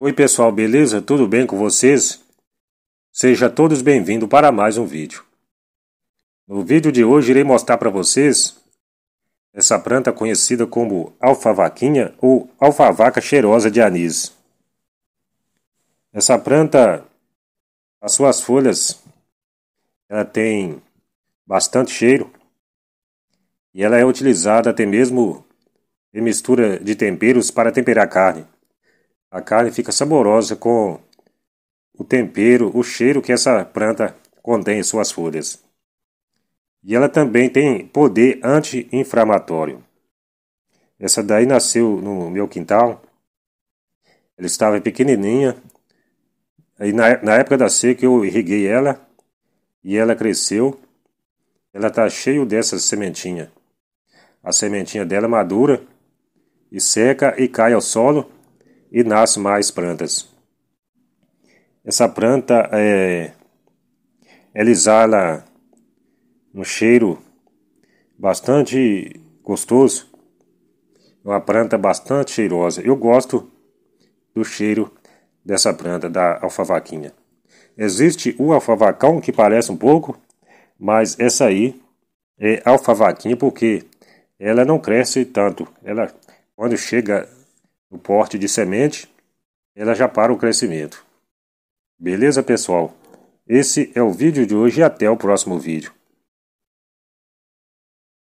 Oi pessoal, beleza? Tudo bem com vocês? Sejam todos bem-vindos para mais um vídeo. No vídeo de hoje irei mostrar para vocês essa planta conhecida como alfavaquinha ou alfavaca cheirosa de anis. Essa planta, as suas folhas, ela tem bastante cheiro e ela é utilizada até mesmo em mistura de temperos para temperar carne. A carne fica saborosa com o tempero, o cheiro que essa planta contém em suas folhas. E ela também tem poder anti-inflamatório. Essa daí nasceu no meu quintal. Ela estava pequenininha. Aí na, na época da seca eu irriguei ela e ela cresceu. Ela está cheia dessas sementinhas. A sementinha dela madura e seca e cai ao solo e nasce mais plantas. Essa planta é, ela exala um cheiro bastante gostoso, uma planta bastante cheirosa. Eu gosto do cheiro dessa planta da alfavaquinha. Existe o alfavacão que parece um pouco, mas essa aí é alfavaquinha porque ela não cresce tanto. Ela quando chega o porte de semente, ela já para o crescimento. Beleza, pessoal? Esse é o vídeo de hoje e até o próximo vídeo.